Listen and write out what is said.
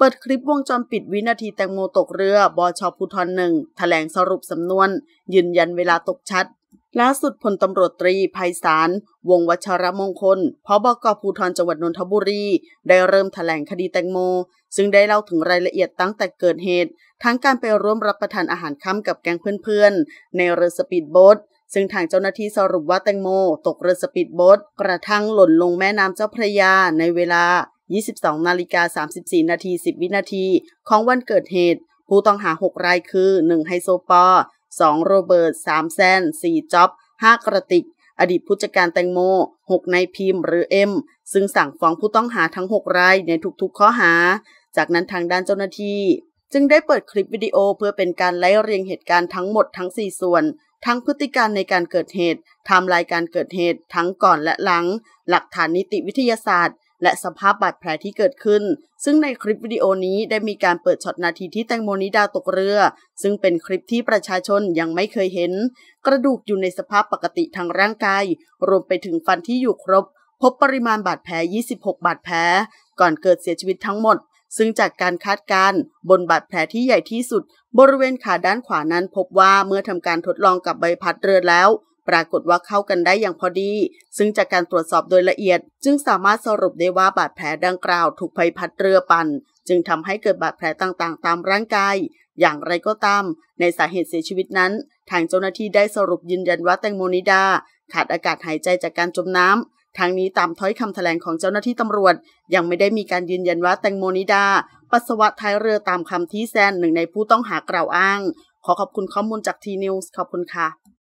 เปิดคลิปวงจรปิดวินาทีแตงโมตกเรือบอชอพูทรหนึ่งแถลงสรุปสำนวน ยืนยันเวลาตกชัดล่าสุดพลตำรวจตรีภัยสาร วงวัชรมงคลพบกภูทรจังหวัดนนทบุรี ได้เริ่มแถลงคดีแตงโม ซึ่งได้เล่าถึงรายละเอียดตั้งแต่เกิดเหตุ ทั้งการไปร่วมรับประทานอาหารค่ำกับแก๊งเพื่อนๆในเรือสปีดโบ๊ทซึ่งทางเจ้าหน้าที่สรุปว่าแตงโม ตกเรือสปีดโบ๊ทกระทั่งหล่นลงแม่น้ำเจ้าพระยาในเวลา22นาฬิกา34 นาที10 วินาที ของวันเกิดเหตุ ผู้ต้องหา 6 รายคือ1ไฮโซปอ2โรเบิร์ต3แซน4จ็อบ5กระติกอดีตผู้จัดการแตงโม6นายพิมพ์ หรือเอ็มซึ่งสั่งฟ้องผู้ต้องหาทั้ง 6 รายในทุกๆข้อหา จากนั้นทางด้านเจ้าหน้าที่ จึงได้เปิดคลิปวิดีโอเพื่อเป็นการไล่เรียงเหตุการณ์ทั้งหมดทั้ง4ส่วน ทั้งพฤติการในการเกิดเหตุทำลายการเกิดเหตุทั้งก่อนและหลัง หลักฐานนิติวิทยาศาสตร์และสภาพบาดแผลที่เกิดขึ้น ซึ่งในคลิปวิดีโอนี้ได้มีการเปิดช็อตนาทีที่แตงโมนิดาตกเรือ ซึ่งเป็นคลิปที่ประชาชนยังไม่เคยเห็น กระดูกอยู่ในสภาพปกติทางร่างกาย รวมไปถึงฟันที่อยู่ครบ พบปริมาณบาดแผล 26 บาดแผล ก่อนเกิดเสียชีวิตทั้งหมด ซึ่งจากการคาดการบนบาดแผลที่ใหญ่ที่สุด บริเวณขาด้านขวานั้นพบว่าเมื่อทำการทดลองกับใบพัดเรือแล้วปรากฏว่าเข้ากันได้อย่างพอดี ซึ่งจากการตรวจสอบโดยละเอียด จึงสามารถสรุปได้ว่าบาดแผลดังกล่าว ถูกใบพัดเรือปั่น จึงทำให้เกิดบาดแผลต่างๆตามร่างกาย อย่างไรก็ตาม ในสาเหตุเสียชีวิตนั้น ทางเจ้าหน้าที่ได้สรุปยืนยันว่าแตงโมนิดา ขาดอากาศหายใจจากการจมน้ำทางนี้ตามท้อยคำแถลงของเจ้าหน้าที่ตำรวจ ยังไม่ได้มีการยืนยันว่าแตงโมนิดาปัสสาวะท้ายเรือตามคำที่แซนหนึ่งในผู้ต้องหากล่าวอ้าง ขอขอบคุณข้อมูลจากทีนิวส์ขอบคุณค่ะ